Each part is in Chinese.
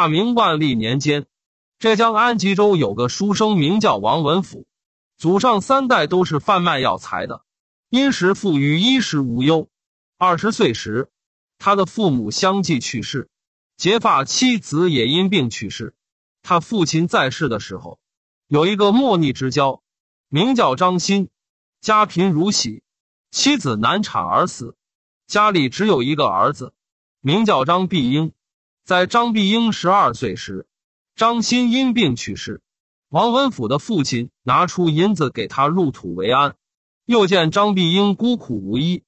大明万历年间，浙江安吉州有个书生名叫王文甫，祖上三代都是贩卖药材的，因时富裕，衣食无忧。二十岁时，他的父母相继去世，结发妻子也因病去世。他父亲在世的时候，有一个莫逆之交，名叫张鑫，家贫如洗，妻子难产而死，家里只有一个儿子，名叫张碧英。在张碧英十二岁时，张欣因病去世。王文甫的父亲拿出银子给他入土为安，又见张碧英孤苦无依，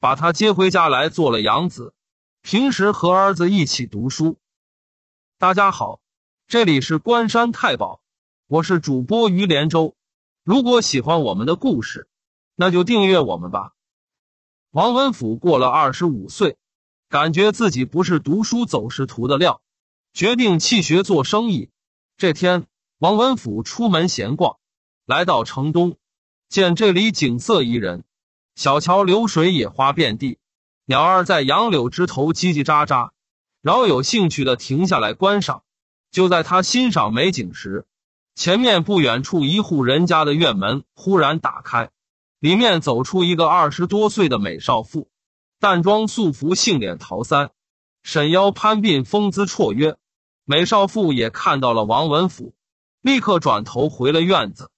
把他接回家来做了养子，平时和儿子一起读书。大家好，这里是关山太保，我是主播于连州。如果喜欢我们的故事，那就订阅我们吧。王文甫过了二十五岁。感觉自己不是读书走仕途的料，决定弃学做生意。这天，王文甫出门闲逛，来到城东，见这里景色宜人，小桥流水，野花遍地，鸟儿在杨柳枝头叽叽喳喳，饶有兴趣的停下来观赏。就在他欣赏美景时，前面不远处一户人家的院门忽然打开，里面走出一个二十多岁的美少妇。淡妆素服，杏脸桃腮，沈腰攀鬓，风姿绰约。美少妇也看到了王文甫，立刻转头回了院子，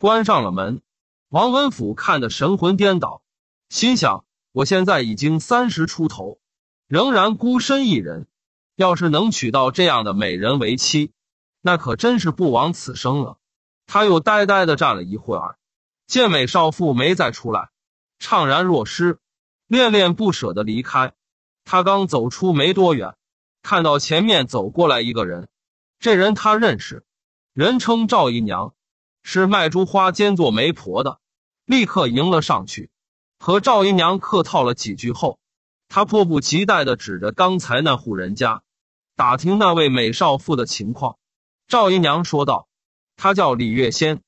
关上了门。王文甫看得神魂颠倒，心想：我现在已经三十出头，仍然孤身一人，要是能娶到这样的美人为妻，那可真是不枉此生了。他又呆呆的站了一会儿，见美少妇没再出来，怅然若失。恋恋不舍的离开，他刚走出没多远，看到前面走过来一个人，这人他认识，人称赵姨娘，是卖珠花兼做媒婆的，立刻迎了上去，和赵姨娘客套了几句后，他迫不及待的指着刚才那户人家，打听那位美少妇的情况。赵姨娘说道：“她叫李月仙，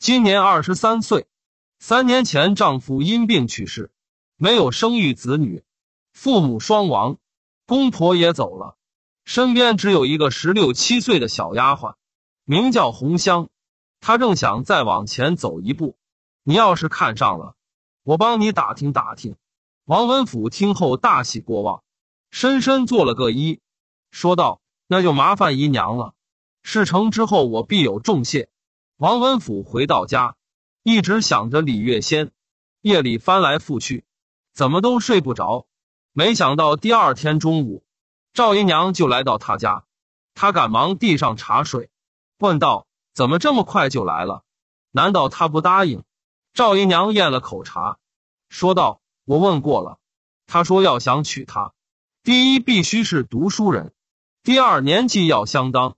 今年二十三岁，三年前丈夫因病去世。”没有生育子女，父母双亡，公婆也走了，身边只有一个十六七岁的小丫鬟，名叫红香。她正想再往前走一步，你要是看上了，我帮你打听打听。王文甫听后大喜过望，深深做了个揖，说道：“那就麻烦姨娘了，事成之后我必有重谢。”王文甫回到家，一直想着李月仙，夜里翻来覆去。怎么都睡不着，没想到第二天中午，赵姨娘就来到他家，他赶忙递上茶水，问道：“怎么这么快就来了？难道他不答应？”赵姨娘咽了口茶，说道：“我问过了，他说要想娶她，第一必须是读书人，第二年纪要相当，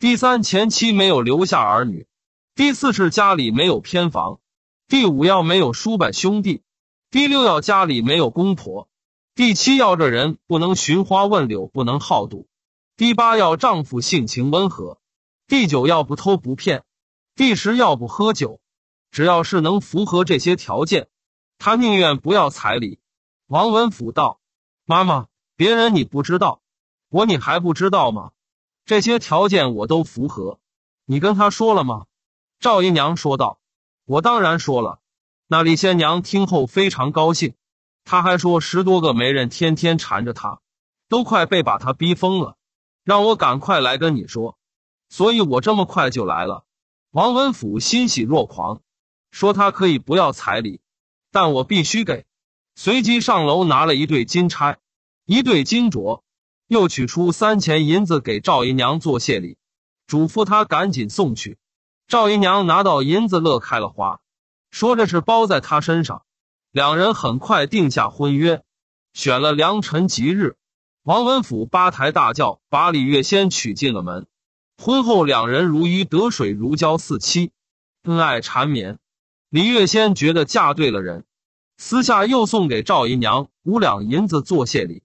第三前妻没有留下儿女，第四是家里没有偏房，第五要没有叔伯兄弟。”第六要家里没有公婆，第七要这人不能寻花问柳，不能好赌，第八要丈夫性情温和，第九要不偷不骗，第十要不喝酒。只要是能符合这些条件，他宁愿不要彩礼。王文甫道：“妈妈，别人你不知道，我你还不知道吗？这些条件我都符合，你跟他说了吗？”赵姨娘说道：“我当然说了。”那李仙娘听后非常高兴，她还说十多个媒人天天缠着她，都快被把她逼疯了，让我赶快来跟你说，所以我这么快就来了。王文甫欣喜若狂，说他可以不要彩礼，但我必须给。随即上楼拿了一对金钗，一对金镯，又取出三钱银子给赵姨娘做谢礼，嘱咐她赶紧送去。赵姨娘拿到银子乐开了花。说这是包在他身上，两人很快定下婚约，选了良辰吉日，王文甫八抬大轿把李月仙娶进了门。婚后两人如鱼得水，如胶似漆，恩爱缠绵。李月仙觉得嫁对了人，私下又送给赵姨娘五两银子做谢礼。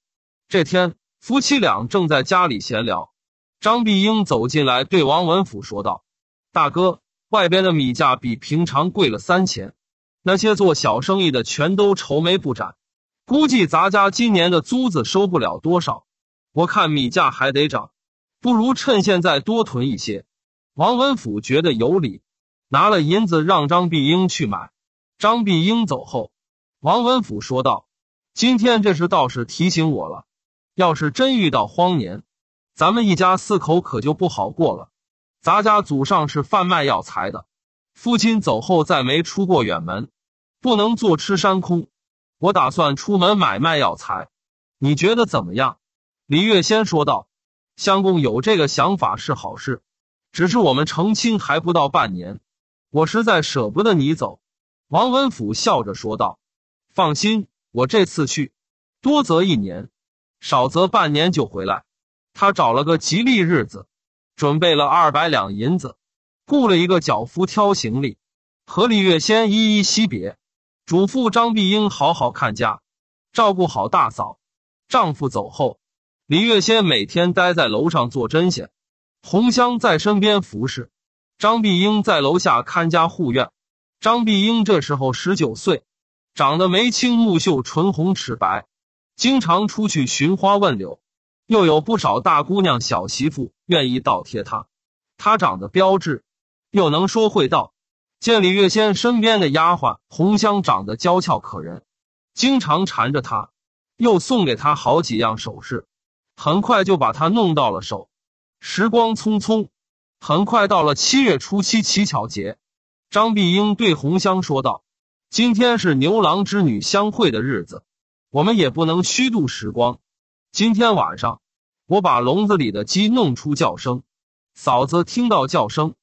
这天，夫妻俩正在家里闲聊，张碧英走进来对王文甫说道：“大哥。”外边的米价比平常贵了三钱，那些做小生意的全都愁眉不展。估计咱家今年的租子收不了多少，我看米价还得涨，不如趁现在多囤一些。王文甫觉得有理，拿了银子让张碧英去买。张碧英走后，王文甫说道：“今天这事倒是提醒我了，要是真遇到荒年，咱们一家四口可就不好过了。”咱家祖上是贩卖药材的，父亲走后再没出过远门，不能坐吃山空。我打算出门买卖药材，你觉得怎么样？李月仙说道：“相公有这个想法是好事，只是我们成亲还不到半年，我实在舍不得你走。”王文甫笑着说道：“放心，我这次去多则一年，少则半年就回来。”他找了个吉利日子。准备了二百两银子，雇了一个脚夫挑行李，和李月仙依依惜别，嘱咐张碧英好好看家，照顾好大嫂。丈夫走后，李月仙每天待在楼上做针线，红香在身边服侍，张碧英在楼下看家护院。张碧英这时候十九岁，长得眉清目秀，唇红齿白，经常出去寻花问柳。又有不少大姑娘小媳妇愿意倒贴他，他长得标致，又能说会道。见李月仙身边的丫鬟红香长得娇俏可人，经常缠着他，又送给他好几样首饰，很快就把她弄到了手。时光匆匆，很快到了七月初七乞巧节，张碧英对红香说道：“今天是牛郎织女相会的日子，我们也不能虚度时光。”今天晚上，我把笼子里的鸡弄出叫声，嫂子听到叫声，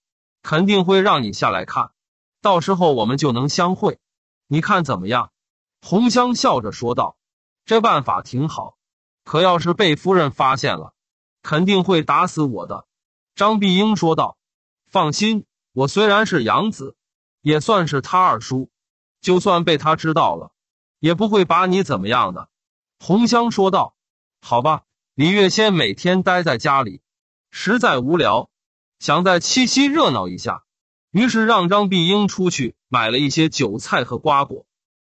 肯定会让你下来看，到时候我们就能相会。你看怎么样？红香笑着说道：“这办法挺好，可要是被夫人发现了，肯定会打死我的。”张碧英说道：“放心，我虽然是养子，也算是他二叔，就算被他知道了，也不会把你怎么样的。”红香说道。好吧，李月仙每天待在家里，实在无聊，想在七夕热闹一下，于是让张碧英出去买了一些酒菜和瓜果，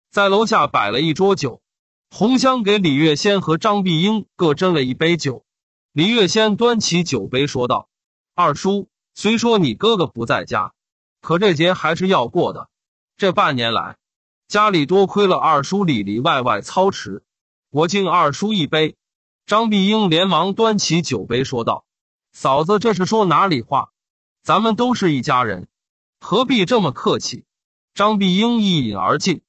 在楼下摆了一桌酒。红香给李月仙和张碧英各斟了一杯酒。李月仙端起酒杯说道：“二叔，虽说你哥哥不在家，可这节还是要过的。这半年来，家里多亏了二叔里里外外操持，我敬二叔一杯。”张碧英连忙端起酒杯说道：“嫂子，这是说哪里话？咱们都是一家人，何必这么客气？”张碧英一饮而尽。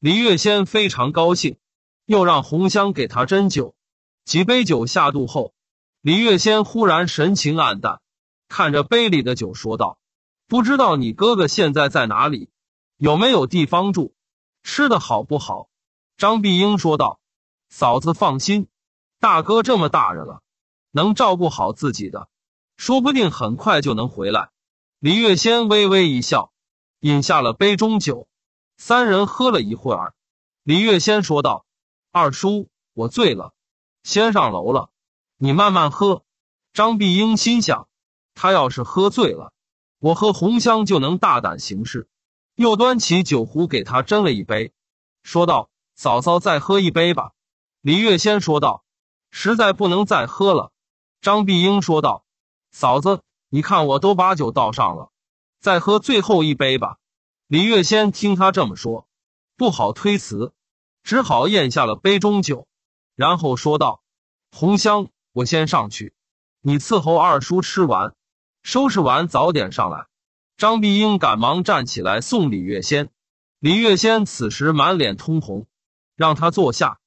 李月仙非常高兴，又让红香给她斟酒。几杯酒下肚后，李月仙忽然神情黯淡，看着杯里的酒说道：“不知道你哥哥现在在哪里？有没有地方住？吃的好不好？”张碧英说道：“嫂子放心。”大哥这么大人了，能照顾好自己的，说不定很快就能回来。李月仙微微一笑，饮下了杯中酒。三人喝了一会儿，李月仙说道：“二叔，我醉了，先上楼了，你慢慢喝。”张碧英心想，他要是喝醉了，我和红香就能大胆行事。又端起酒壶给他斟了一杯，说道：“嫂嫂，再喝一杯吧。”李月仙说道。实在不能再喝了，张碧英说道：“嫂子，你看我都把酒倒上了，再喝最后一杯吧。”李月仙听他这么说，不好推辞，只好咽下了杯中酒，然后说道：“红香，我先上去，你伺候二叔吃完，收拾完早点上来。”张碧英赶忙站起来送李月仙。李月仙此时满脸通红，让他坐下。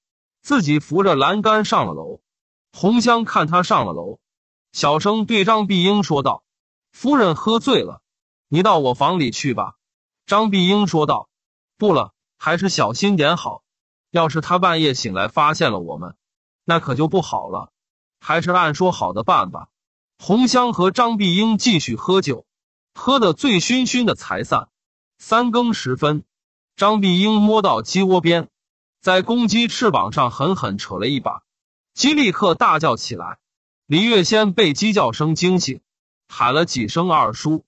自己扶着栏杆上了楼，红香看他上了楼，小声对张碧英说道：“夫人喝醉了，你到我房里去吧。”张碧英说道：“不了，还是小心点好。要是他半夜醒来发现了我们，那可就不好了。还是按说好的办吧。”红香和张碧英继续喝酒，喝得醉醺醺的才散。三更时分，张碧英摸到鸡窝边。在公鸡翅膀上狠狠扯了一把，鸡立刻大叫起来。李月仙被鸡叫声惊醒，喊了几声“二叔”，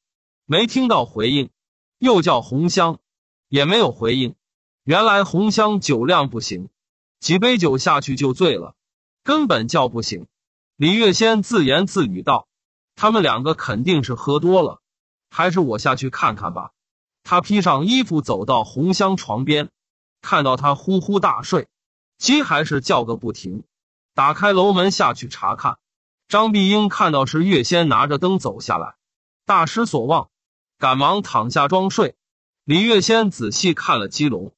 没听到回应，又叫红香，也没有回应。原来红香酒量不行，几杯酒下去就醉了，根本叫不醒。李月仙自言自语道：“他们两个肯定是喝多了，还是我下去看看吧。”他披上衣服，走到红香床边。看到他呼呼大睡，鸡还是叫个不停。打开楼门下去查看，张碧英看到是月仙拿着灯走下来，大失所望，赶忙躺下装睡。李月仙仔细看了鸡笼，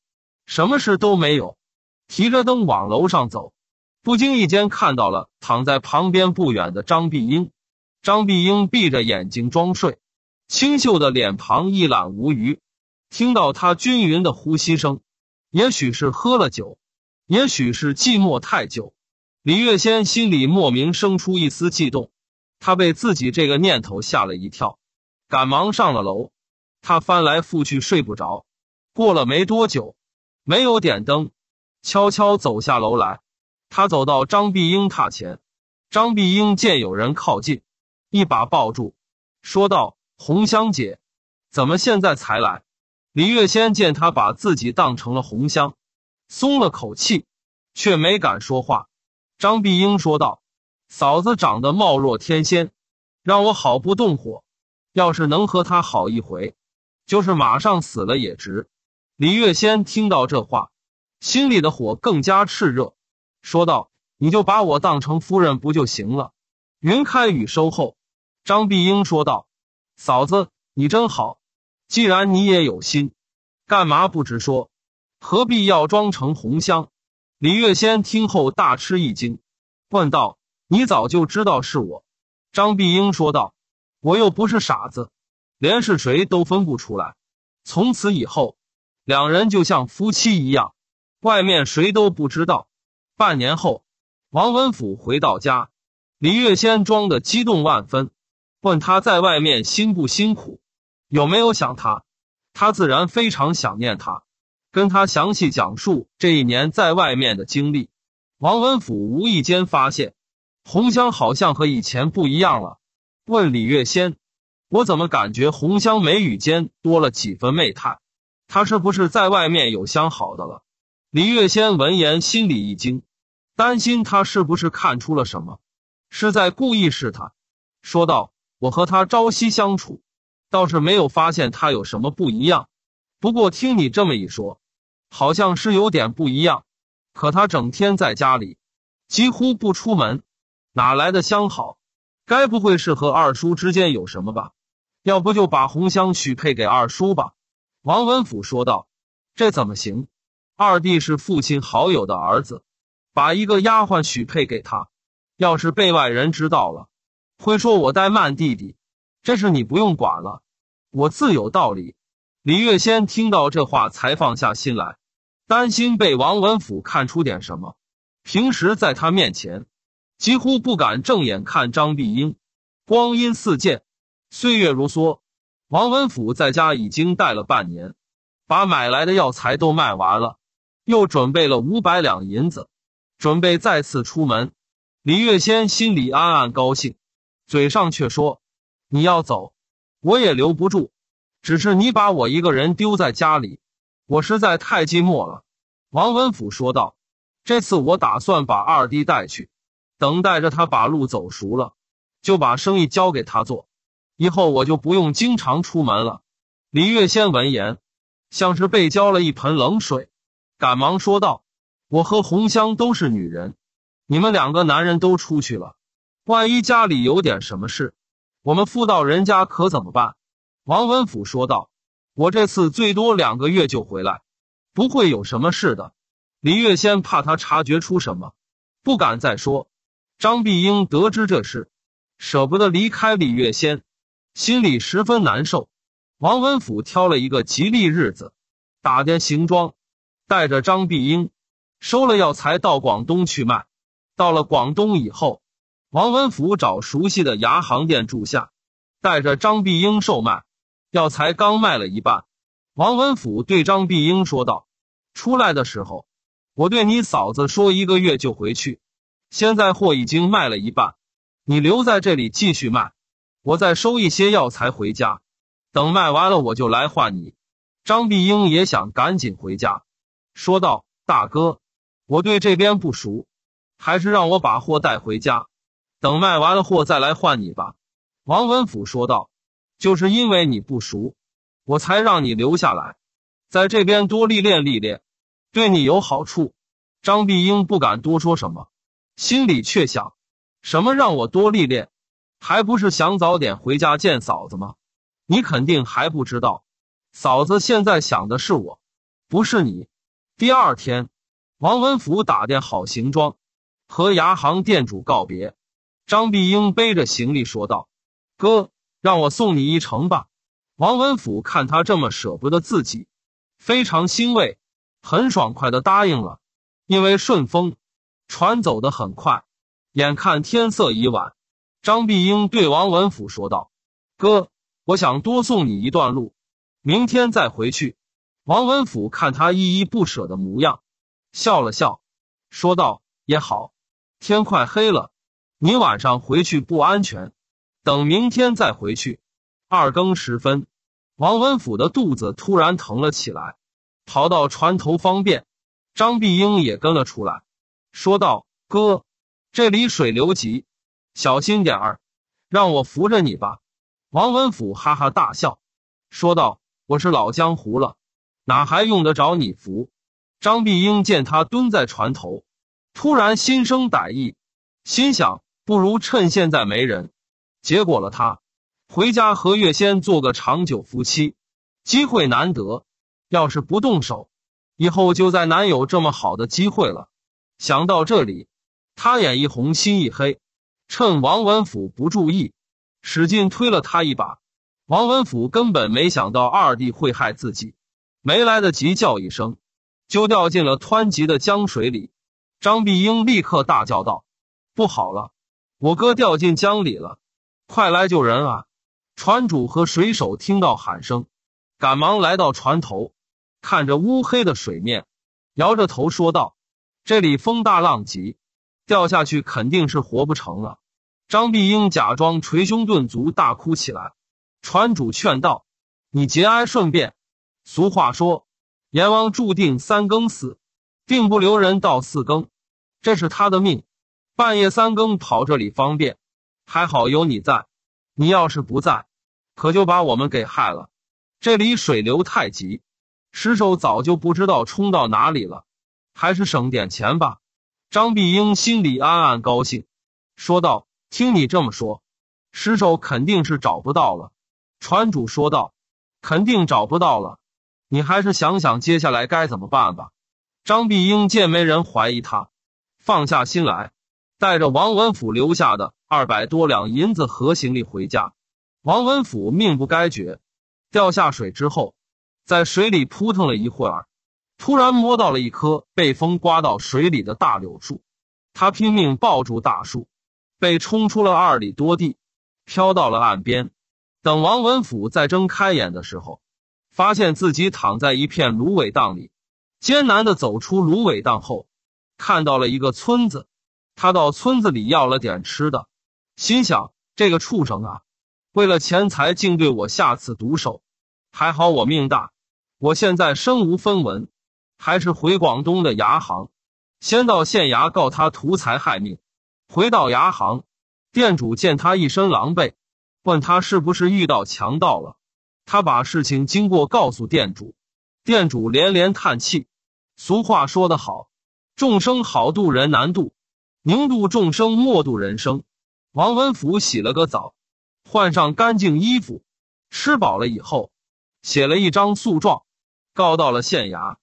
什么事都没有，提着灯往楼上走，不经意间看到了躺在旁边不远的张碧英。张碧英闭着眼睛装睡，清秀的脸庞一览无余，听到他均匀的呼吸声。也许是喝了酒，也许是寂寞太久，李月仙心里莫名生出一丝悸动。他被自己这个念头吓了一跳，赶忙上了楼。他翻来覆去睡不着，过了没多久，没有点灯，悄悄走下楼来。他走到张碧英榻前，张碧英见有人靠近，一把抱住，说道：“红香姐，怎么现在才来？”李月仙见他把自己当成了红香，松了口气，却没敢说话。张碧英说道：“嫂子长得貌若天仙，让我好不动火。要是能和她好一回，就是马上死了也值。”李月仙听到这话，心里的火更加炽热，说道：“你就把我当成夫人不就行了？”云开雨收后，张碧英说道：“嫂子，你真好。”既然你也有心，干嘛不直说？何必要装成红香？李月仙听后大吃一惊，问道：“你早就知道是我？”张碧英说道：“我又不是傻子，连是谁都分不出来。”从此以后，两人就像夫妻一样，外面谁都不知道。半年后，王文甫回到家，李月仙装得激动万分，问他在外面辛不辛苦。有没有想他？他自然非常想念他，跟他详细讲述这一年在外面的经历。王文甫无意间发现，红香好像和以前不一样了，问李月仙：“我怎么感觉红香眉宇间多了几分媚态？她是不是在外面有相好的了？”李月仙闻言心里一惊，担心他是不是看出了什么，是在故意试探，说道：“我和他朝夕相处。”倒是没有发现他有什么不一样，不过听你这么一说，好像是有点不一样。可他整天在家里，几乎不出门，哪来的相好？该不会是和二叔之间有什么吧？要不就把红香许配给二叔吧？王文甫说道：“这怎么行？二弟是父亲好友的儿子，把一个丫鬟许配给他，要是被外人知道了，会说我怠慢弟弟。”这事你不用管了，我自有道理。李月仙听到这话才放下心来，担心被王文甫看出点什么。平时在他面前几乎不敢正眼看张碧英。光阴似箭，岁月如梭，王文甫在家已经待了半年，把买来的药材都卖完了，又准备了五百两银子，准备再次出门。李月仙心里暗暗高兴，嘴上却说。你要走，我也留不住。只是你把我一个人丢在家里，我实在太寂寞了。”王文甫说道，“这次我打算把二弟带去，等待着他把路走熟了，就把生意交给他做。以后我就不用经常出门了。”李月仙闻言，像是被浇了一盆冷水，赶忙说道：“我和红香都是女人，你们两个男人都出去了，万一家里有点什么事……”我们妇道人家可怎么办？王文甫说道：“我这次最多两个月就回来，不会有什么事的。”李月仙怕他察觉出什么，不敢再说。张碧英得知这事，舍不得离开李月仙，心里十分难受。王文甫挑了一个吉利日子，打点行装，带着张碧英，收了药材到广东去卖。到了广东以后。王文福找熟悉的牙行店住下，带着张碧英售卖药材，刚卖了一半，王文甫对张碧英说道：“出来的时候，我对你嫂子说一个月就回去，现在货已经卖了一半，你留在这里继续卖，我再收一些药材回家，等卖完了我就来换你。”张碧英也想赶紧回家，说道：“大哥，我对这边不熟，还是让我把货带回家。”等卖完了货再来换你吧，王文甫说道。就是因为你不熟，我才让你留下来，在这边多历练历练，对你有好处。张碧英不敢多说什么，心里却想：什么让我多历练，还不是想早点回家见嫂子吗？你肯定还不知道，嫂子现在想的是我，不是你。第二天，王文福打点好行装，和牙行店主告别。张碧英背着行李说道：“哥，让我送你一程吧。”王文甫看他这么舍不得自己，非常欣慰，很爽快的答应了。因为顺风，船走得很快。眼看天色已晚，张碧英对王文甫说道：“哥，我想多送你一段路，明天再回去。”王文甫看他依依不舍的模样，笑了笑，说道：“也好，天快黑了。”你晚上回去不安全，等明天再回去。二更时分，王文甫的肚子突然疼了起来，跑到船头方便。张碧英也跟了出来，说道：“哥，这里水流急，小心点儿，让我扶着你吧。”王文甫哈哈大笑，说道：“我是老江湖了，哪还用得着你扶？”张碧英见他蹲在船头，突然心生歹意，心想。不如趁现在没人，结果了他，回家和月仙做个长久夫妻。机会难得，要是不动手，以后就再难有这么好的机会了。想到这里，他眼一红，心一黑，趁王文甫不注意，使劲推了他一把。王文甫根本没想到二弟会害自己，没来得及叫一声，就掉进了湍急的江水里。张碧英立刻大叫道：“不好了！”我哥掉进江里了，快来救人啊！船主和水手听到喊声，赶忙来到船头，看着乌黑的水面，摇着头说道：“这里风大浪急，掉下去肯定是活不成了。”张碧英假装捶胸顿足，大哭起来。船主劝道：“你节哀顺变，俗话说，阎王注定三更死，定不留人到四更，这是他的命。”半夜三更跑这里方便，还好有你在。你要是不在，可就把我们给害了。这里水流太急，石兽早就不知道冲到哪里了。还是省点钱吧。张碧英心里暗暗高兴，说道：“听你这么说，石兽肯定是找不到了。”船主说道：“肯定找不到了。你还是想想接下来该怎么办吧。”张碧英见没人怀疑他，放下心来。带着王文甫留下的二百多两银子和行李回家。王文甫命不该绝，掉下水之后，在水里扑腾了一会儿，突然摸到了一棵被风刮到水里的大柳树，他拼命抱住大树，被冲出了二里多地，飘到了岸边。等王文甫再睁开眼的时候，发现自己躺在一片芦苇荡里，艰难的走出芦苇荡后，看到了一个村子。他到村子里要了点吃的，心想：“这个畜生啊，为了钱财竟对我下此毒手，还好我命大。我现在身无分文，还是回广东的牙行，先到县衙告他图财害命。”回到牙行，店主见他一身狼狈，问他是不是遇到强盗了。他把事情经过告诉店主，店主连连叹气：“俗话说得好，众生好渡人难渡。”宁度众生，莫度人生。王文甫洗了个澡，换上干净衣服，吃饱了以后，写了一张诉状，告到了县衙。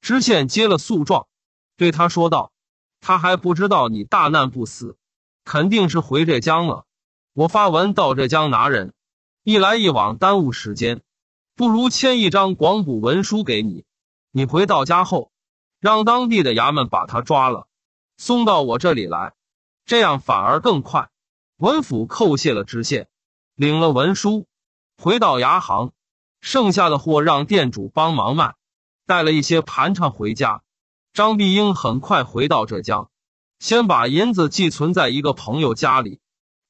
知县接了诉状，对他说道：“他还不知道你大难不死，肯定是回浙江了。我发文到浙江拿人，一来一往耽误时间，不如签一张广补文书给你。你回到家后，让当地的衙门把他抓了。”送到我这里来，这样反而更快。文府叩谢了知县，领了文书，回到牙行，剩下的货让店主帮忙卖，带了一些盘缠回家。张碧英很快回到浙江，先把银子寄存在一个朋友家里，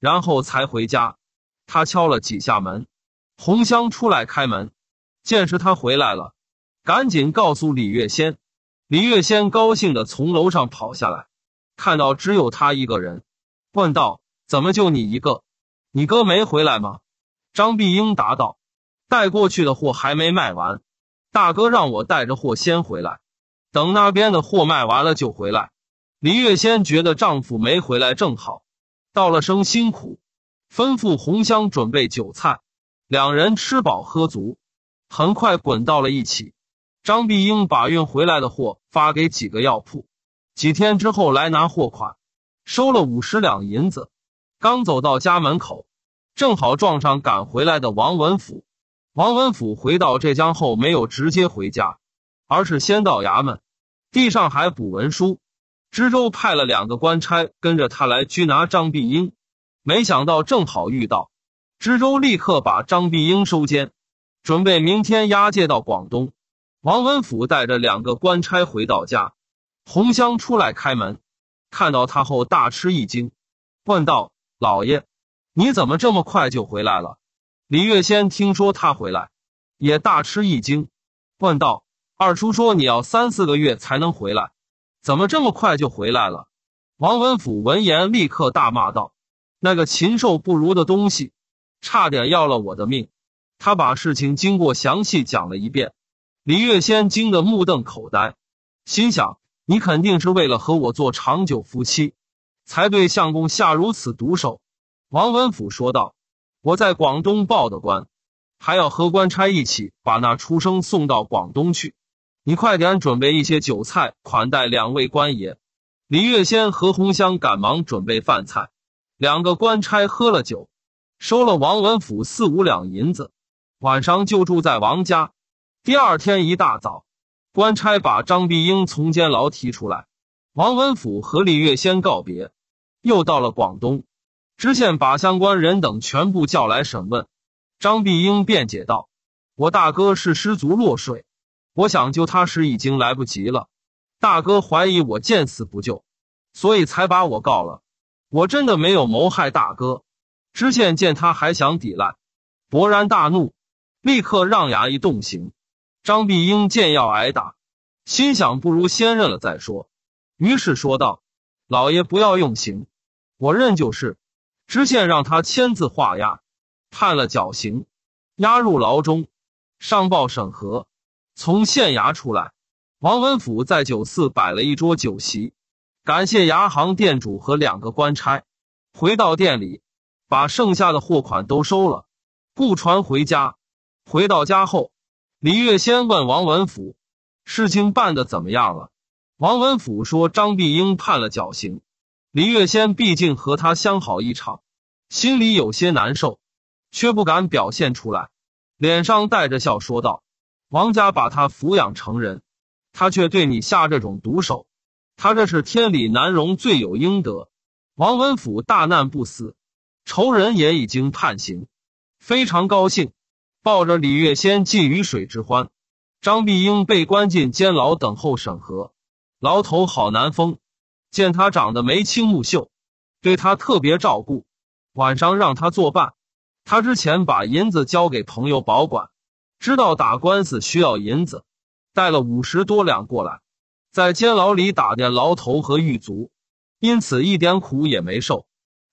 然后才回家。他敲了几下门，红香出来开门，见是他回来了，赶紧告诉李月仙。李月仙高兴的从楼上跑下来。看到只有他一个人，问道：“怎么就你一个？你哥没回来吗？”张碧英答道：“带过去的货还没卖完，大哥让我带着货先回来，等那边的货卖完了就回来。”李月仙觉得丈夫没回来正好，道了声辛苦，吩咐红香准备酒菜，两人吃饱喝足，很快滚到了一起。张碧英把运回来的货发给几个药铺。几天之后来拿货款，收了五十两银子，刚走到家门口，正好撞上赶回来的王文甫。王文甫回到浙江后，没有直接回家，而是先到衙门递上海捕文书。知州派了两个官差跟着他来拘拿张碧英，没想到正好遇到，知州立刻把张碧英收监，准备明天押解到广东。王文甫带着两个官差回到家。红香出来开门，看到他后大吃一惊，问道：“老爷，你怎么这么快就回来了？”李月仙听说他回来，也大吃一惊，问道：“二叔说你要三四个月才能回来，怎么这么快就回来了？”王文甫闻言立刻大骂道：“那个禽兽不如的东西，差点要了我的命！”他把事情经过详细讲了一遍，李月仙惊得目瞪口呆，心想。你肯定是为了和我做长久夫妻，才对相公下如此毒手。”王文甫说道，“我在广东报的官，还要和官差一起把那出生送到广东去。你快点准备一些酒菜，款待两位官爷。”李月仙和红香赶忙准备饭菜。两个官差喝了酒，收了王文甫四五两银子，晚上就住在王家。第二天一大早。官差把张碧英从监牢提出来，王文甫和李月先告别。又到了广东，知县把相关人等全部叫来审问。张碧英辩解道：“我大哥是失足落水，我想救他时已经来不及了。大哥怀疑我见死不救，所以才把我告了。我真的没有谋害大哥。”知县见他还想抵赖，勃然大怒，立刻让衙役动刑。张碧英见要挨打，心想不如先认了再说，于是说道：“老爷不要用刑，我认就是。”知县让他签字画押，判了绞刑，押入牢中，上报审核。从县衙出来，王文甫在酒肆摆了一桌酒席，感谢牙行店主和两个官差。回到店里，把剩下的货款都收了，雇船回家。回到家后。李月仙问王文甫：“事情办的怎么样了？”王文甫说：“张碧英判了绞刑。”李月仙毕竟和他相好一场，心里有些难受，却不敢表现出来，脸上带着笑说道：“王家把他抚养成人，他却对你下这种毒手，他这是天理难容，罪有应得。”王文甫大难不死，仇人也已经判刑，非常高兴。抱着李月仙寄雨水之欢，张碧英被关进监牢等候审核。牢头郝南风见他长得眉清目秀，对他特别照顾，晚上让他作伴。他之前把银子交给朋友保管，知道打官司需要银子，带了五十多两过来，在监牢里打点牢头和狱卒，因此一点苦也没受。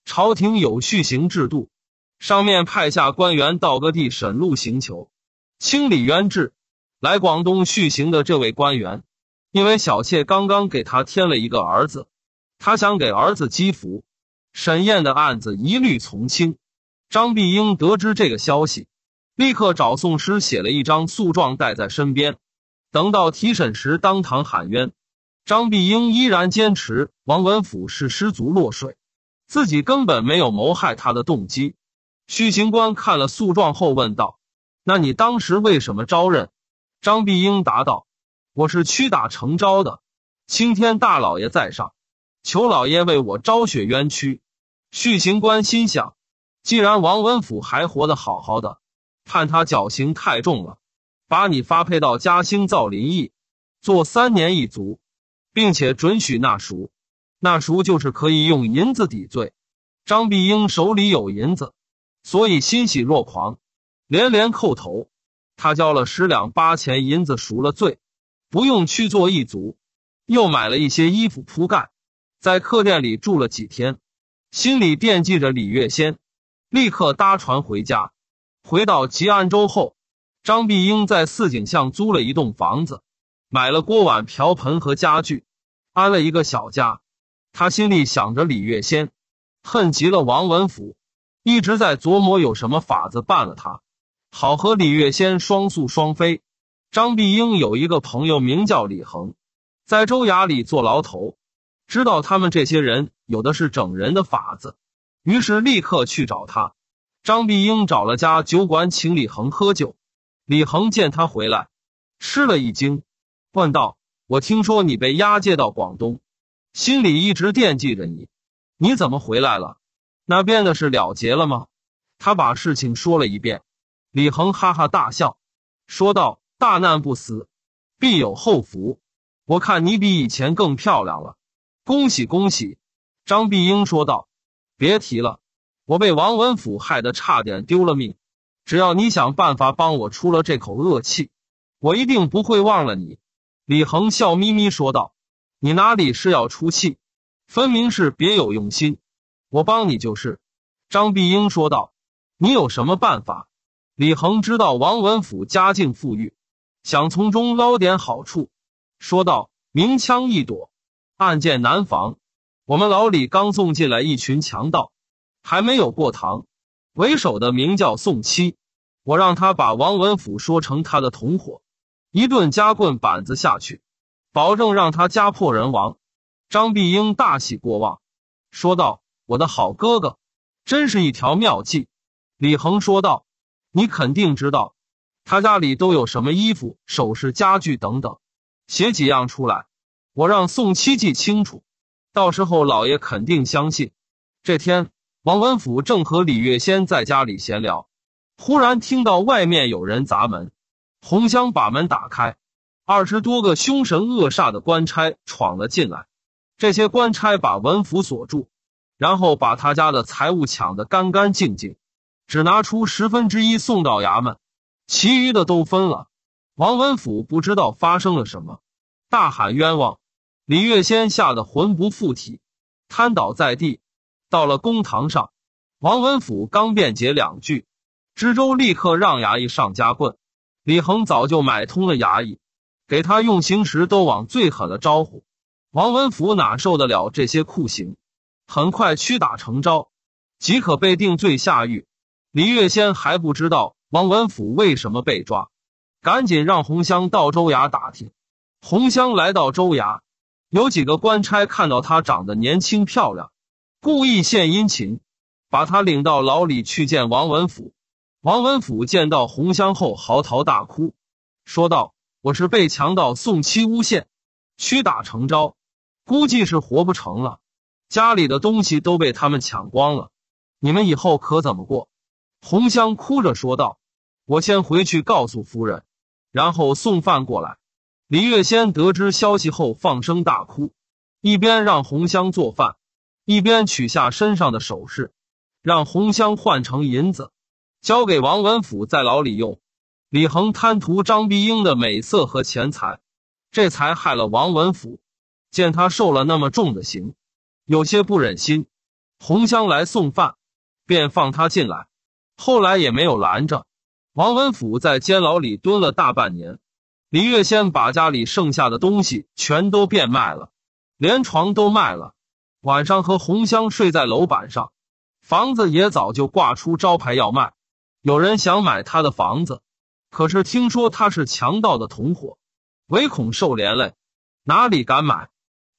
朝廷有续刑制度。上面派下官员到各地审录行求，清理冤制。来广东叙刑的这位官员，因为小妾刚刚给他添了一个儿子，他想给儿子积福，审验的案子一律从轻。张碧英得知这个消息，立刻找宋师写了一张诉状带在身边，等到提审时当堂喊冤。张碧英依然坚持王文甫是失足落水，自己根本没有谋害他的动机。胥行官看了诉状后问道：“那你当时为什么招认？”张碧英答道：“我是屈打成招的。青天大老爷在上，求老爷为我昭雪冤屈。”胥行官心想：“既然王文甫还活得好好的，判他绞刑太重了，把你发配到嘉兴造林邑，做三年一卒，并且准许纳赎。纳赎就是可以用银子抵罪。”张碧英手里有银子。所以欣喜若狂，连连叩头。他交了十两八钱银子赎了罪，不用去做义卒，又买了一些衣服铺盖，在客店里住了几天。心里惦记着李月仙，立刻搭船回家。回到吉安州后，张碧英在四井巷租了一栋房子，买了锅碗瓢盆和家具，安了一个小家。他心里想着李月仙，恨极了王文甫。一直在琢磨有什么法子办了他，好和李月仙双宿双飞。张碧英有一个朋友名叫李恒，在州衙里做牢头，知道他们这些人有的是整人的法子，于是立刻去找他。张碧英找了家酒馆请李恒喝酒。李恒见他回来，吃了一惊，问道：“我听说你被押解到广东，心里一直惦记着你，你怎么回来了？”那边的事了结了吗？他把事情说了一遍，李恒哈哈大笑，说道：“大难不死，必有后福。我看你比以前更漂亮了，恭喜恭喜！”张碧英说道：“别提了，我被王文甫害得差点丢了命。只要你想办法帮我出了这口恶气，我一定不会忘了你。”李恒笑眯眯说道：“你哪里是要出气，分明是别有用心。”我帮你就是，张碧英说道：“你有什么办法？”李恒知道王文甫家境富裕，想从中捞点好处，说道：“明枪易躲，暗箭难防。我们老李刚送进来一群强盗，还没有过堂。为首的名叫宋七，我让他把王文甫说成他的同伙，一顿夹棍板子下去，保证让他家破人亡。”张碧英大喜过望，说道。我的好哥哥，真是一条妙计！李恒说道：“你肯定知道，他家里都有什么衣服、首饰、家具等等，写几样出来，我让宋七记清楚。到时候老爷肯定相信。”这天，王文甫正和李月仙在家里闲聊，忽然听到外面有人砸门。红香把门打开，二十多个凶神恶煞的官差闯了进来。这些官差把文甫锁住。然后把他家的财物抢得干干净净，只拿出十分之一送到衙门，其余的都分了。王文甫不知道发生了什么，大喊冤枉。李月仙吓得魂不附体，瘫倒在地。到了公堂上，王文甫刚辩解两句，知州立刻让衙役上夹棍。李恒早就买通了衙役，给他用刑时都往最狠的招呼。王文甫哪受得了这些酷刑？很快屈打成招，即可被定罪下狱。李月仙还不知道王文甫为什么被抓，赶紧让红香到州衙打听。红香来到州衙，有几个官差看到他长得年轻漂亮，故意献殷勤，把他领到牢里去见王文甫。王文甫见到红香后，嚎啕大哭，说道：“我是被强盗宋七诬陷，屈打成招，估计是活不成了。”家里的东西都被他们抢光了，你们以后可怎么过？红香哭着说道：“我先回去告诉夫人，然后送饭过来。”李月仙得知消息后放声大哭，一边让红香做饭，一边取下身上的首饰，让红香换成银子，交给王文甫在牢里用。李恒贪图张碧英的美色和钱财，这才害了王文甫。见他受了那么重的刑。有些不忍心，红香来送饭，便放他进来。后来也没有拦着。王文甫在监牢里蹲了大半年，李月仙把家里剩下的东西全都变卖了，连床都卖了。晚上和红香睡在楼板上，房子也早就挂出招牌要卖。有人想买他的房子，可是听说他是强盗的同伙，唯恐受连累，哪里敢买？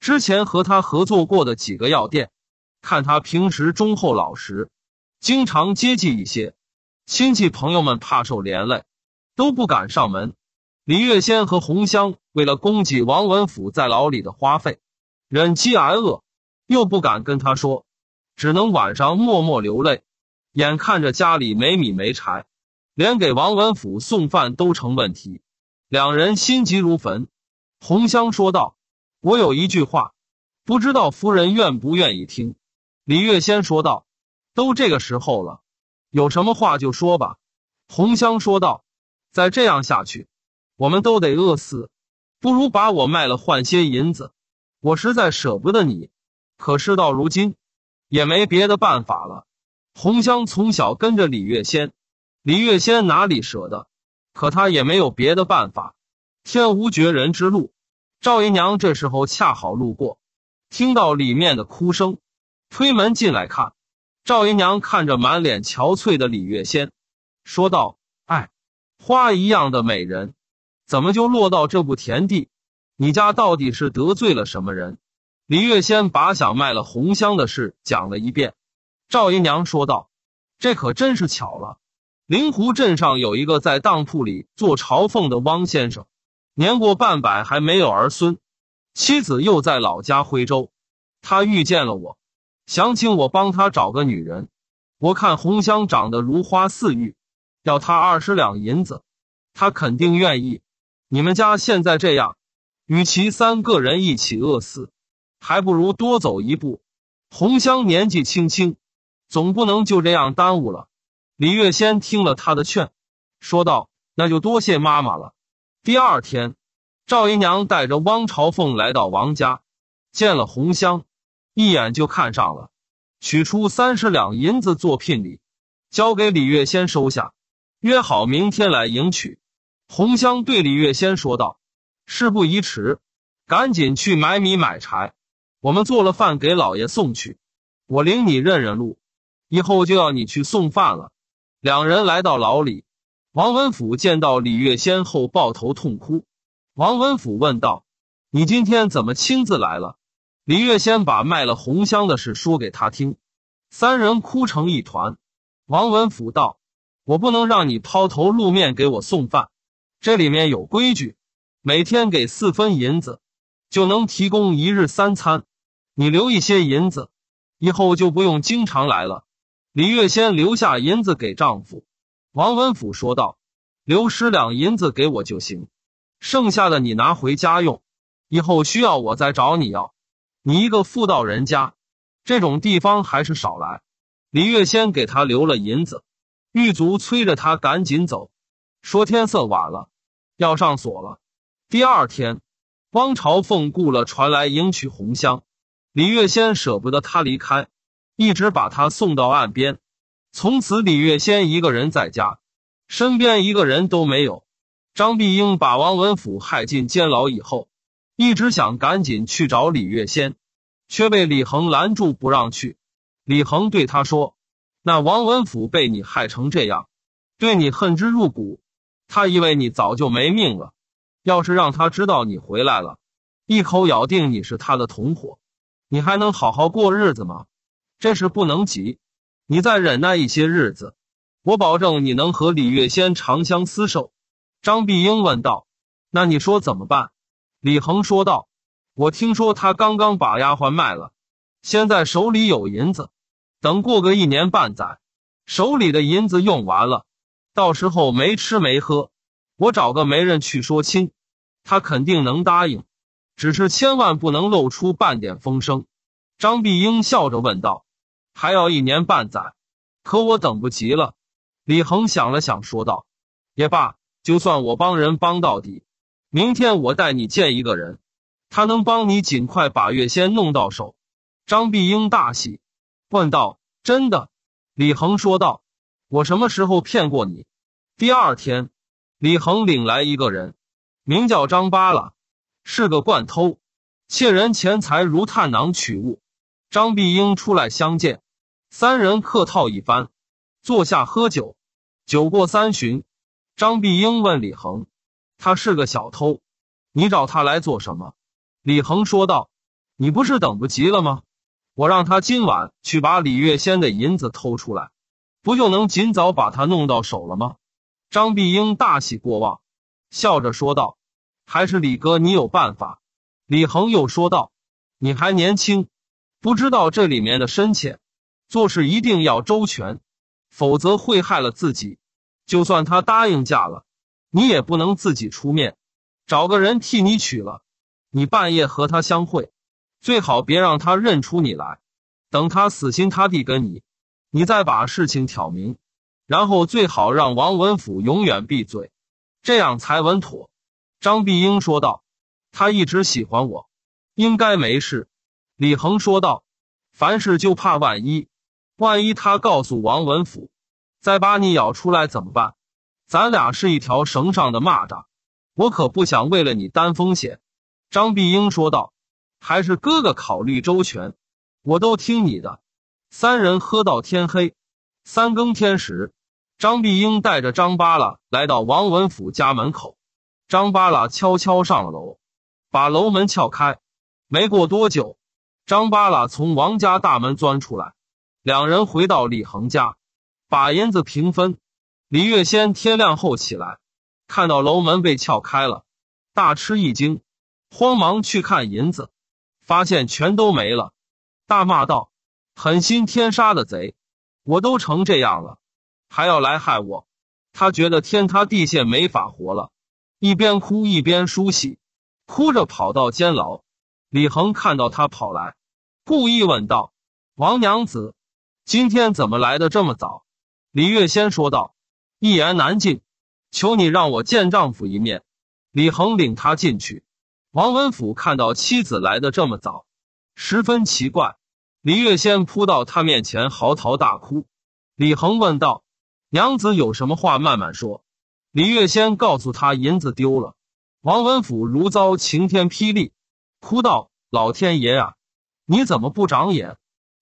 之前和他合作过的几个药店，看他平时忠厚老实，经常接济一些亲戚朋友们，怕受连累，都不敢上门。李月仙和红香为了供给王文甫在牢里的花费，忍饥挨饿，又不敢跟他说，只能晚上默默流泪。眼看着家里没米没柴，连给王文甫送饭都成问题，两人心急如焚。红香说道。我有一句话，不知道夫人愿不愿意听。李月仙说道：“都这个时候了，有什么话就说吧。”红香说道：“再这样下去，我们都得饿死，不如把我卖了换些银子。我实在舍不得你，可事到如今，也没别的办法了。”红香从小跟着李月仙，李月仙哪里舍得？可他也没有别的办法，天无绝人之路。赵姨娘这时候恰好路过，听到里面的哭声，推门进来看。赵姨娘看着满脸憔悴的李月仙，说道：“哎，花一样的美人，怎么就落到这步田地？你家到底是得罪了什么人？”李月仙把想卖了红香的事讲了一遍。赵姨娘说道：“这可真是巧了，灵湖镇上有一个在当铺里做朝奉的汪先生。”年过半百还没有儿孙，妻子又在老家徽州，他遇见了我，想请我帮他找个女人。我看红香长得如花似玉，要他二十两银子，他肯定愿意。你们家现在这样，与其三个人一起饿死，还不如多走一步。红香年纪轻轻，总不能就这样耽误了。李月仙听了他的劝，说道：“那就多谢妈妈了。”第二天，赵姨娘带着汪朝凤来到王家，见了红香，一眼就看上了，取出三十两银子做聘礼，交给李月仙收下，约好明天来迎娶。红香对李月仙说道：“事不宜迟，赶紧去买米买柴，我们做了饭给老爷送去。我领你认认路，以后就要你去送饭了。”两人来到牢里。王文甫见到李月仙后抱头痛哭。王文甫问道：“你今天怎么亲自来了？”李月仙把卖了红香的事说给他听。三人哭成一团。王文甫道：“我不能让你抛头露面给我送饭，这里面有规矩，每天给四分银子，就能提供一日三餐。你留一些银子，以后就不用经常来了。”李月仙留下银子给丈夫。王文甫说道：“留十两银子给我就行，剩下的你拿回家用。以后需要我再找你要。你一个妇道人家，这种地方还是少来。”李月仙给他留了银子，狱卒催着他赶紧走，说天色晚了，要上锁了。第二天，汪朝凤雇了船来迎娶红香，李月仙舍不得他离开，一直把他送到岸边。从此，李月仙一个人在家，身边一个人都没有。张碧英把王文甫害进监牢以后，一直想赶紧去找李月仙，却被李恒拦住不让去。李恒对他说：“那王文甫被你害成这样，对你恨之入骨，他以为你早就没命了。要是让他知道你回来了，一口咬定你是他的同伙，你还能好好过日子吗？这事不能急。”你再忍耐一些日子，我保证你能和李月仙长相厮守。”张碧英问道。“那你说怎么办？”李恒说道。“我听说他刚刚把丫鬟卖了，现在手里有银子。等过个一年半载，手里的银子用完了，到时候没吃没喝，我找个媒人去说亲，他肯定能答应。只是千万不能露出半点风声。”张碧英笑着问道。还要一年半载，可我等不及了。李恒想了想，说道：“也罢，就算我帮人帮到底。明天我带你见一个人，他能帮你尽快把月仙弄到手。”张碧英大喜，问道：“真的？”李恒说道：“我什么时候骗过你？”第二天，李恒领来一个人，名叫张八了，是个惯偷，窃人钱财如探囊取物。张碧英出来相见，三人客套一番，坐下喝酒。酒过三巡，张碧英问李恒：“他是个小偷，你找他来做什么？”李恒说道：“你不是等不及了吗？我让他今晚去把李月仙的银子偷出来，不就能尽早把他弄到手了吗？”张碧英大喜过望，笑着说道：“还是李哥你有办法。”李恒又说道：“你还年轻。”不知道这里面的深浅，做事一定要周全，否则会害了自己。就算他答应嫁了，你也不能自己出面，找个人替你娶了。你半夜和他相会，最好别让他认出你来。等他死心塌地跟你，你再把事情挑明。然后最好让王文甫永远闭嘴，这样才稳妥。张碧英说道：“他一直喜欢我，应该没事。”李恒说道：“凡事就怕万一，万一他告诉王文甫，再把你咬出来怎么办？咱俩是一条绳上的蚂蚱，我可不想为了你担风险。”张碧英说道：“还是哥哥考虑周全，我都听你的。”三人喝到天黑，三更天时，张碧英带着张巴拉来到王文甫家门口，张巴拉悄悄上楼，把楼门撬开。没过多久。张巴拉从王家大门钻出来，两人回到李恒家，把银子平分。李月仙天亮后起来，看到楼门被撬开了，大吃一惊，慌忙去看银子，发现全都没了，大骂道：“狠心天杀的贼！我都成这样了，还要来害我！”他觉得天塌地陷没法活了，一边哭一边梳洗，哭着跑到监牢。李恒看到他跑来，故意问道：“王娘子，今天怎么来的这么早？”李月仙说道：“一言难尽，求你让我见丈夫一面。”李恒领他进去。王文甫看到妻子来的这么早，十分奇怪。李月仙扑到他面前，嚎啕大哭。李恒问道：“娘子有什么话，慢慢说。”李月仙告诉他：“银子丢了。”王文甫如遭晴天霹雳。哭道：“老天爷啊，你怎么不长眼？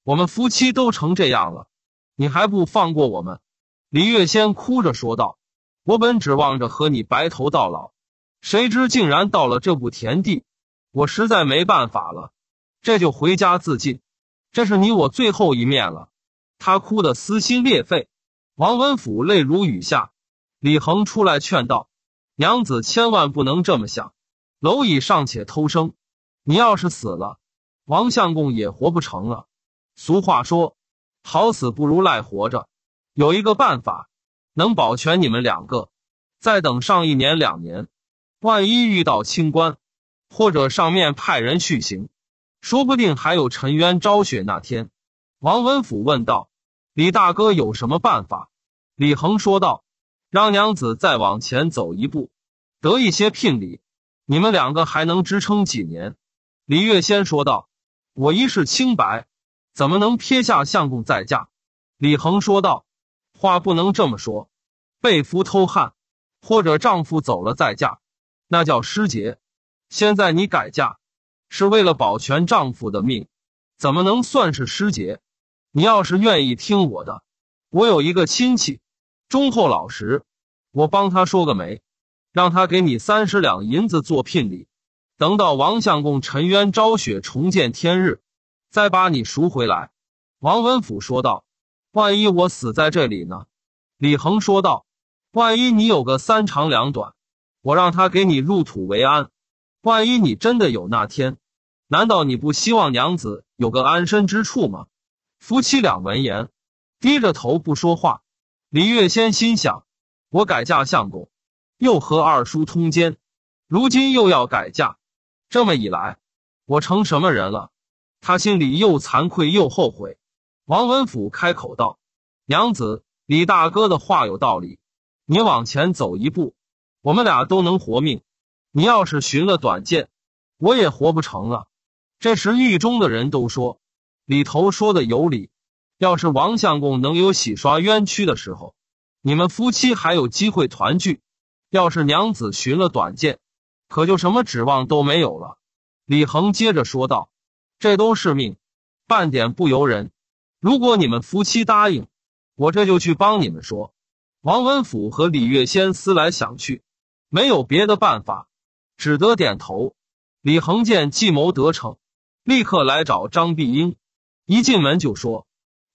我们夫妻都成这样了，你还不放过我们？”李月仙哭着说道：“我本指望着和你白头到老，谁知竟然到了这步田地，我实在没办法了，这就回家自尽，这是你我最后一面了。”他哭得撕心裂肺，王文甫泪如雨下，李恒出来劝道：“娘子千万不能这么想，蝼蚁尚且偷生。”你要是死了，王相公也活不成了。俗话说，好死不如赖活着。有一个办法，能保全你们两个。再等上一年两年，万一遇到清官，或者上面派人续行，说不定还有沉冤昭雪那天。王文甫问道：“李大哥有什么办法？”李恒说道：“让娘子再往前走一步，得一些聘礼，你们两个还能支撑几年。”李月仙说道：“我一世清白，怎么能撇下相公再嫁？”李恒说道：“话不能这么说，被夫偷汉，或者丈夫走了再嫁，那叫失节。现在你改嫁，是为了保全丈夫的命，怎么能算是失节？你要是愿意听我的，我有一个亲戚，忠厚老实，我帮他说个媒，让他给你三十两银子做聘礼。”等到王相公沉冤昭雪，重见天日，再把你赎回来。”王文甫说道。“万一我死在这里呢？”李恒说道。“万一你有个三长两短，我让他给你入土为安。”“万一你真的有那天，难道你不希望娘子有个安身之处吗？”夫妻俩闻言，低着头不说话。李月仙心想：“我改嫁相公，又和二叔通奸，如今又要改嫁。”这么一来，我成什么人了？他心里又惭愧又后悔。王文甫开口道：“娘子，李大哥的话有道理。你往前走一步，我们俩都能活命。你要是寻了短见，我也活不成了。”这时狱中的人都说：“李头说的有理。要是王相公能有洗刷冤屈的时候，你们夫妻还有机会团聚。要是娘子寻了短见，”可就什么指望都没有了，李恒接着说道：“这都是命，半点不由人。如果你们夫妻答应，我这就去帮你们说。”王文甫和李月仙思来想去，没有别的办法，只得点头。李恒见计谋得逞，立刻来找张碧英。一进门就说：“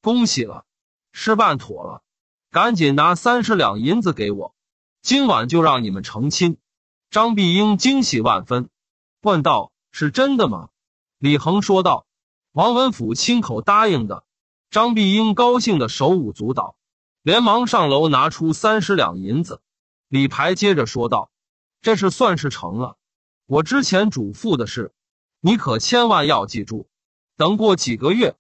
恭喜了，事办妥了，赶紧拿三十两银子给我，今晚就让你们成亲。”张碧英惊喜万分，问道：“是真的吗？”李恒说道：“王文甫亲口答应的。”张碧英高兴的手舞足蹈，连忙上楼拿出三十两银子。李排接着说道：“这事算是成了。我之前嘱咐的事，你可千万要记住。等过几个月，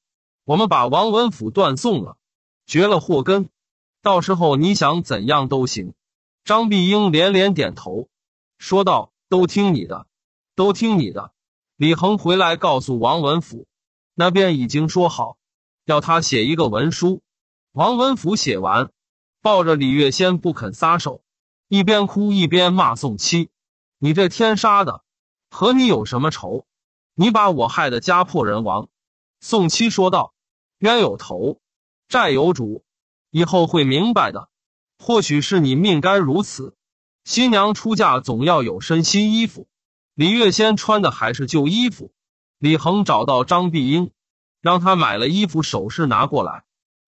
我们把王文甫断送了，绝了祸根。到时候你想怎样都行。”张碧英连连点头。说道：“都听你的，都听你的。”李恒回来告诉王文甫，那边已经说好，要他写一个文书。王文甫写完，抱着李月仙不肯撒手，一边哭一边骂宋七：“你这天杀的，和你有什么仇？你把我害得家破人亡。”宋七说道：“冤有头，债有主，以后会明白的。或许是你命该如此。”新娘出嫁总要有身新衣服，李月仙穿的还是旧衣服。李恒找到张碧英，让她买了衣服首饰拿过来。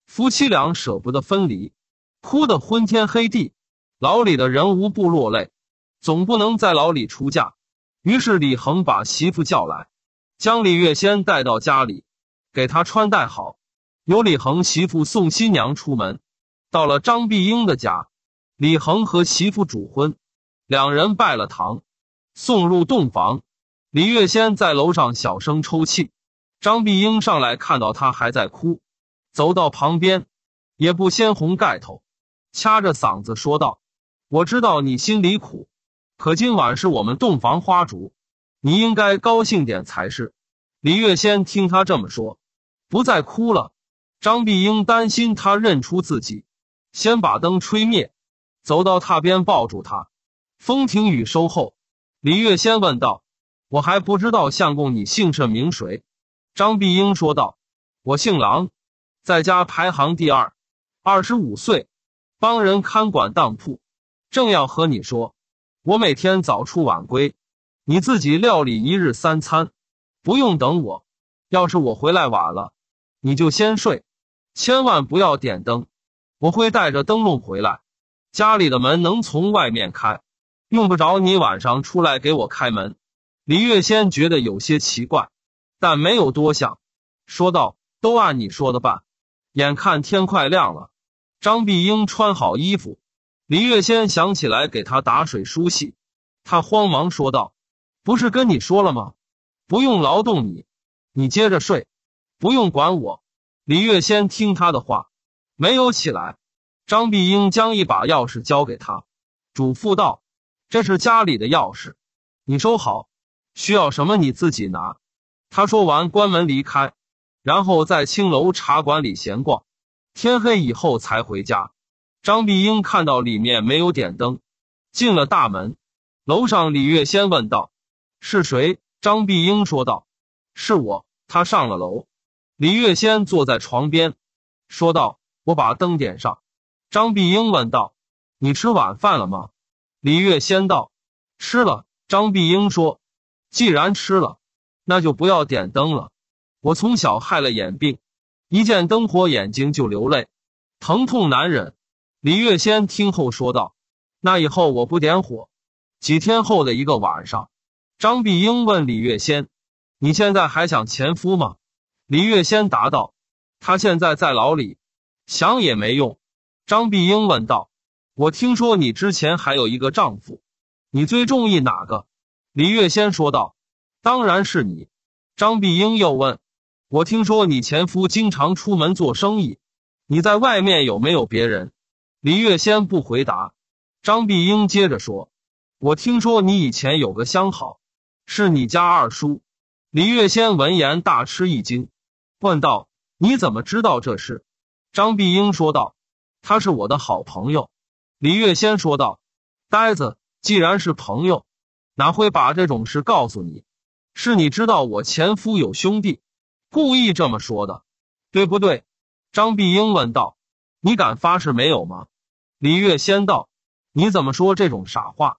夫妻俩舍不得分离，哭得昏天黑地。老李的人无不落泪，总不能在老李出嫁。于是李恒把媳妇叫来，将李月仙带到家里，给她穿戴好。由李恒媳妇送新娘出门，到了张碧英的家。李恒和媳妇主婚，两人拜了堂，送入洞房。李月仙在楼上小声抽泣，张碧英上来看到她还在哭，走到旁边，也不掀红盖头，掐着嗓子说道：“我知道你心里苦，可今晚是我们洞房花烛，你应该高兴点才是。”李月仙听他这么说，不再哭了。张碧英担心他认出自己，先把灯吹灭。走到榻边抱住他，风停雨收后，李月仙问道：“我还不知道相公你姓甚名谁。”张碧英说道：“我姓郎，在家排行第二，二十五岁，帮人看管当铺。正要和你说，我每天早出晚归，你自己料理一日三餐，不用等我。要是我回来晚了，你就先睡，千万不要点灯。我会带着灯笼回来。”家里的门能从外面开，用不着你晚上出来给我开门。李月仙觉得有些奇怪，但没有多想，说道：“都按你说的办。”眼看天快亮了，张碧英穿好衣服，李月仙想起来给她打水梳洗，她慌忙说道：“不是跟你说了吗？不用劳动你，你接着睡，不用管我。”李月仙听他的话，没有起来。张碧英将一把钥匙交给他，嘱咐道：“这是家里的钥匙，你收好。需要什么你自己拿。”他说完关门离开，然后在青楼茶馆里闲逛，天黑以后才回家。张碧英看到里面没有点灯，进了大门。楼上李月仙问道：“是谁？”张碧英说道：“是我。”他上了楼，李月仙坐在床边，说道：“我把灯点上。”张碧英问道：“你吃晚饭了吗？”李月仙道：“吃了。”张碧英说：“既然吃了，那就不要点灯了。我从小害了眼病，一见灯火眼睛就流泪，疼痛难忍。”李月仙听后说道：“那以后我不点火。”几天后的一个晚上，张碧英问李月仙：“你现在还想前夫吗？”李月仙答道：“他现在在牢里，想也没用。”张碧英问道：“我听说你之前还有一个丈夫，你最中意哪个？”李月仙说道：“当然是你。”张碧英又问：“我听说你前夫经常出门做生意，你在外面有没有别人？”李月仙不回答。张碧英接着说：“我听说你以前有个相好，是你家二叔。”李月仙闻言大吃一惊，问道：“你怎么知道这事？”张碧英说道。他是我的好朋友，李月仙说道：“呆子，既然是朋友，哪会把这种事告诉你？是你知道我前夫有兄弟，故意这么说的，对不对？”张碧英问道：“你敢发誓没有吗？”李月仙道：“你怎么说这种傻话？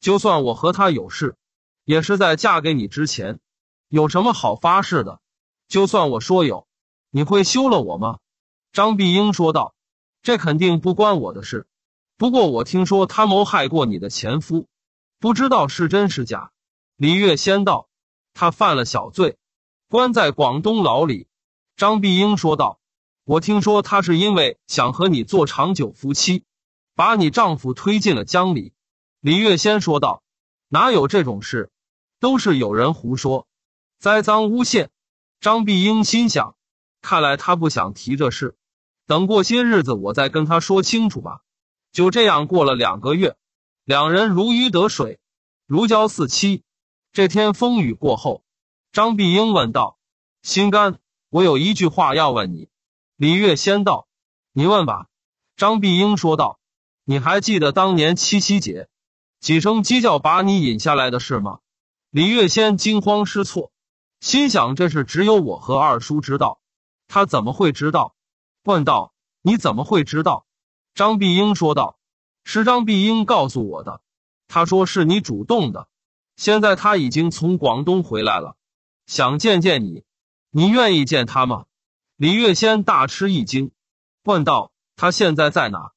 就算我和他有事，也是在嫁给你之前，有什么好发誓的？就算我说有，你会休了我吗？”张碧英说道。这肯定不关我的事，不过我听说他谋害过你的前夫，不知道是真是假。李月仙道：“他犯了小罪，关在广东牢里。”张碧英说道：“我听说他是因为想和你做长久夫妻，把你丈夫推进了江里。”李月仙说道：“哪有这种事？都是有人胡说，栽赃诬陷。”张碧英心想：“看来他不想提这事。”等过些日子，我再跟他说清楚吧。就这样过了两个月，两人如鱼得水，如胶似漆。这天风雨过后，张碧英问道：“心肝，我有一句话要问你。”李月仙道：“你问吧。”张碧英说道：“你还记得当年七夕节，几声鸡叫把你引下来的事吗？”李月仙惊慌失措，心想：“这事只有我和二叔知道，他怎么会知道？”问道：“你怎么会知道？”张碧英说道：“是张碧英告诉我的。他说是你主动的。现在他已经从广东回来了，想见见你。你愿意见他吗？”李月仙大吃一惊，问道：“他现在在哪？”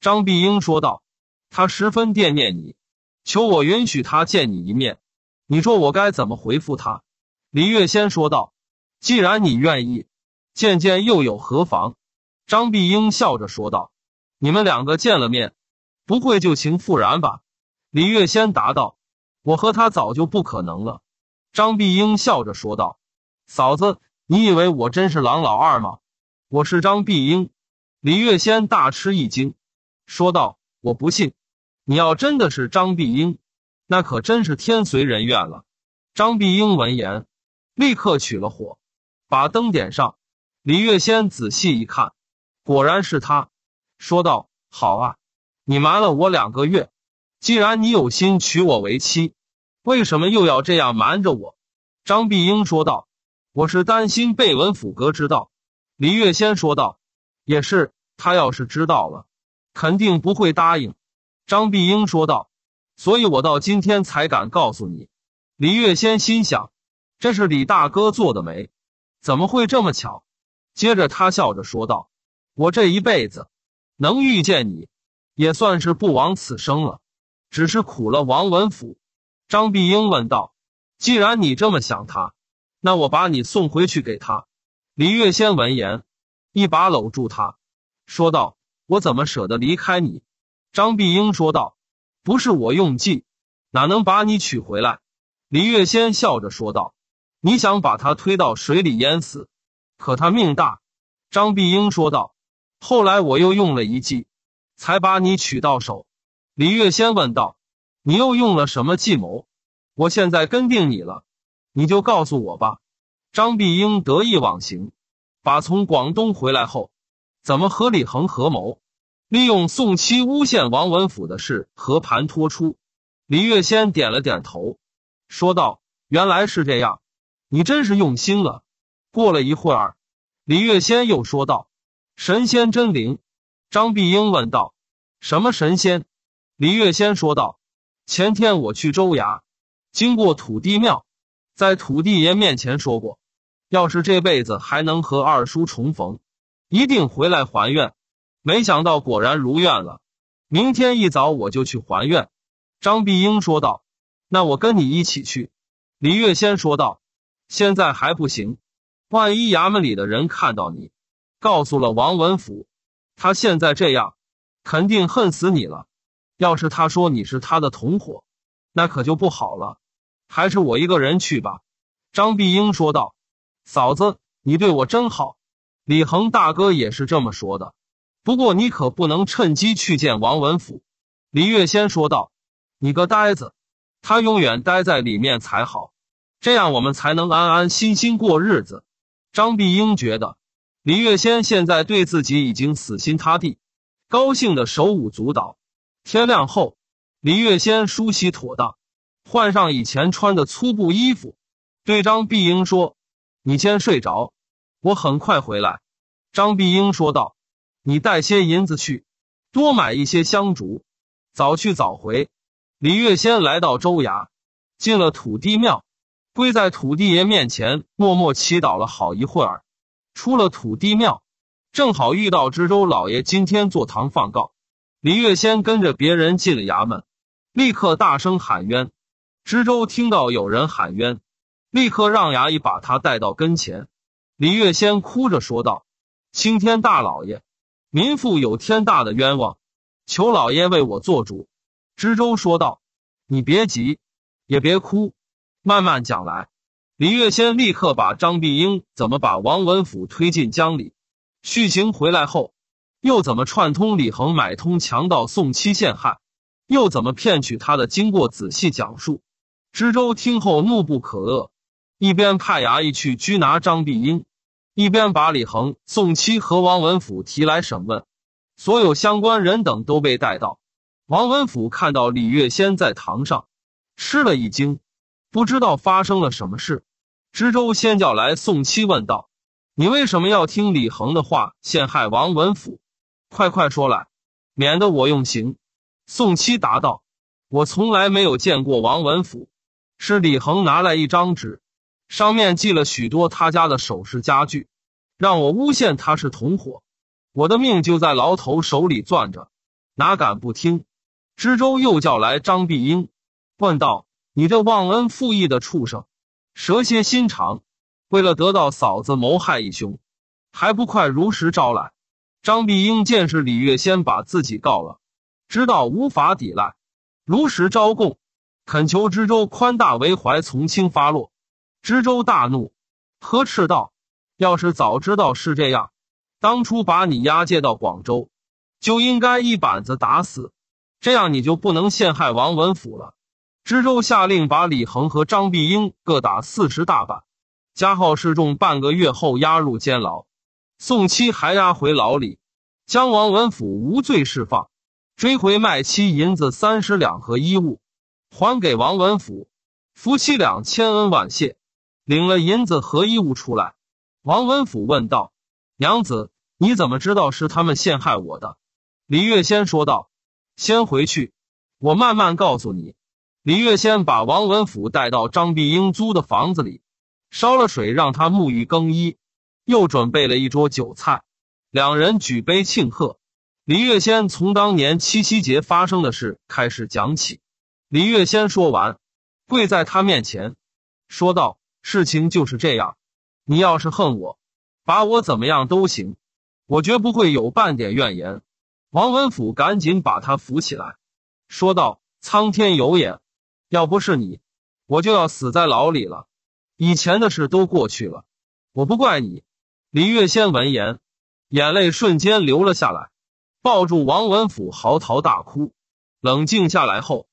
张碧英说道：“他十分惦念你，求我允许他见你一面。你说我该怎么回复他？”李月仙说道：“既然你愿意，见见又有何妨？”张碧英笑着说道：“你们两个见了面，不会旧情复燃吧？”李月仙答道：“我和他早就不可能了。”张碧英笑着说道：“嫂子，你以为我真是郎老二吗？我是张碧英。”李月仙大吃一惊，说道：“我不信，你要真的是张碧英，那可真是天随人愿了。”张碧英闻言，立刻取了火，把灯点上。李月仙仔细一看。果然是他，说道：“好啊，你瞒了我两个月，既然你有心娶我为妻，为什么又要这样瞒着我？”张碧英说道：“我是担心被文府阁知道。”李月仙说道：“也是，他要是知道了，肯定不会答应。”张碧英说道：“所以我到今天才敢告诉你。”李月仙心想：“这是李大哥做的媒，怎么会这么巧？”接着他笑着说道。我这一辈子，能遇见你，也算是不枉此生了。只是苦了王文甫。张碧英问道：“既然你这么想他，那我把你送回去给他。”李月仙闻言，一把搂住他，说道：“我怎么舍得离开你？”张碧英说道：“不是我用计，哪能把你娶回来？”李月仙笑着说道：“你想把他推到水里淹死，可他命大。”张碧英说道。后来我又用了一计，才把你娶到手。李月仙问道：“你又用了什么计谋？”我现在跟定你了，你就告诉我吧。张碧英得意忘形，把从广东回来后怎么和李恒合谋，利用宋妻诬陷王文甫的事和盘托出。李月仙点了点头，说道：“原来是这样，你真是用心了。”过了一会儿，李月仙又说道。神仙真灵，张碧英问道：“什么神仙？”李月仙说道：“前天我去州衙，经过土地庙，在土地爷面前说过，要是这辈子还能和二叔重逢，一定回来还愿。没想到果然如愿了。明天一早我就去还愿。”张碧英说道：“那我跟你一起去。”李月仙说道：“现在还不行，万一衙门里的人看到你。”告诉了王文甫，他现在这样，肯定恨死你了。要是他说你是他的同伙，那可就不好了。还是我一个人去吧。”张碧英说道，“嫂子，你对我真好，李恒大哥也是这么说的。不过你可不能趁机去见王文甫。”李月仙说道，“你个呆子，他永远待在里面才好，这样我们才能安安心心过日子。”张碧英觉得。李月仙现在对自己已经死心塌地，高兴的手舞足蹈。天亮后，李月仙梳洗妥当，换上以前穿的粗布衣服，对张碧英说：“你先睡着，我很快回来。”张碧英说道：“你带些银子去，多买一些香烛，早去早回。”李月仙来到州衙，进了土地庙，跪在土地爷面前，默默祈祷了好一会儿。出了土地庙，正好遇到知州老爷今天坐堂放告。李月仙跟着别人进了衙门，立刻大声喊冤。知州听到有人喊冤，立刻让衙役把他带到跟前。李月仙哭着说道：“青天大老爷，民妇有天大的冤枉，求老爷为我做主。”知州说道：“你别急，也别哭，慢慢讲来。”李月仙立刻把张碧英怎么把王文甫推进江里，续情回来后又怎么串通李恒买通强盗宋妻陷害，又怎么骗取他的经过仔细讲述。知州听后怒不可遏，一边派衙役去拘拿张碧英，一边把李恒、宋妻和王文甫提来审问。所有相关人等都被带到。王文甫看到李月仙在堂上，吃了一惊。不知道发生了什么事，知州先叫来宋七问道：“你为什么要听李恒的话陷害王文甫？快快说来，免得我用刑。”宋七答道：“我从来没有见过王文甫，是李恒拿来一张纸，上面记了许多他家的首饰家具，让我诬陷他是同伙。我的命就在牢头手里攥着，哪敢不听？”知州又叫来张碧英，问道。你这忘恩负义的畜生，蛇蝎心肠，为了得到嫂子，谋害义兄，还不快如实招来！张碧英见是李月仙把自己告了，知道无法抵赖，如实招供，恳求知州宽大为怀，从轻发落。知州大怒，呵斥道：“要是早知道是这样，当初把你押解到广州，就应该一板子打死，这样你就不能陷害王文甫了。”知州下令把李恒和张碧英各打四十大板，加号示众。半个月后押入监牢，宋妻还押回牢里，将王文甫无罪释放，追回卖妻银子三十两和衣物还给王文甫，夫妻俩千恩万谢，领了银子和衣物出来。王文甫问道：“娘子，你怎么知道是他们陷害我的？”李月仙说道：“先回去，我慢慢告诉你。”李月仙把王文甫带到张碧英租的房子里，烧了水让他沐浴更衣，又准备了一桌酒菜，两人举杯庆贺。李月仙从当年七夕节发生的事开始讲起。李月仙说完，跪在他面前，说道：“事情就是这样，你要是恨我，把我怎么样都行，我绝不会有半点怨言。”王文甫赶紧把他扶起来，说道：“苍天有眼。”要不是你，我就要死在牢里了。以前的事都过去了，我不怪你。李月仙闻言，眼泪瞬间流了下来，抱住王文甫嚎啕大哭。冷静下来后，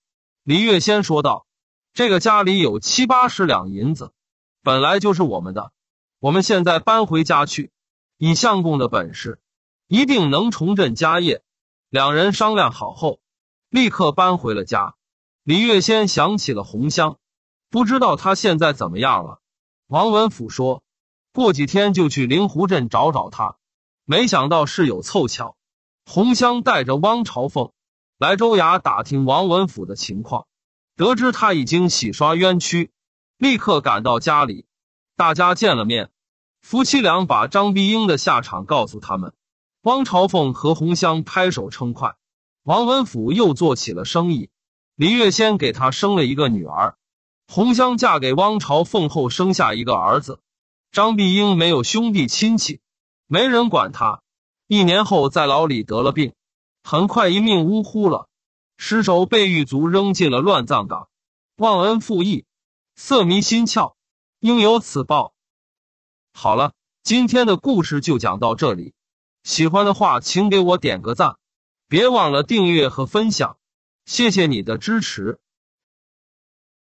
李月仙说道：“这个家里有七八十两银子，本来就是我们的。我们现在搬回家去，以相公的本事，一定能重振家业。”两人商量好后，立刻搬回了家。李月仙想起了红香，不知道他现在怎么样了。王文甫说过几天就去灵湖镇找找他。没想到事有凑巧，红香带着汪朝凤来州衙打听王文甫的情况，得知他已经洗刷冤屈，立刻赶到家里。大家见了面，夫妻俩把张碧英的下场告诉他们。汪朝凤和红香拍手称快，王文甫又做起了生意。李月仙给他生了一个女儿，红香嫁给汪朝凤后生下一个儿子，张碧英没有兄弟亲戚，没人管他。一年后在牢里得了病，很快一命呜呼了，尸首被狱卒扔进了乱葬岗。忘恩负义，色迷心窍，应有此报。好了，今天的故事就讲到这里。喜欢的话，请给我点个赞，别忘了订阅和分享。谢谢你的支持。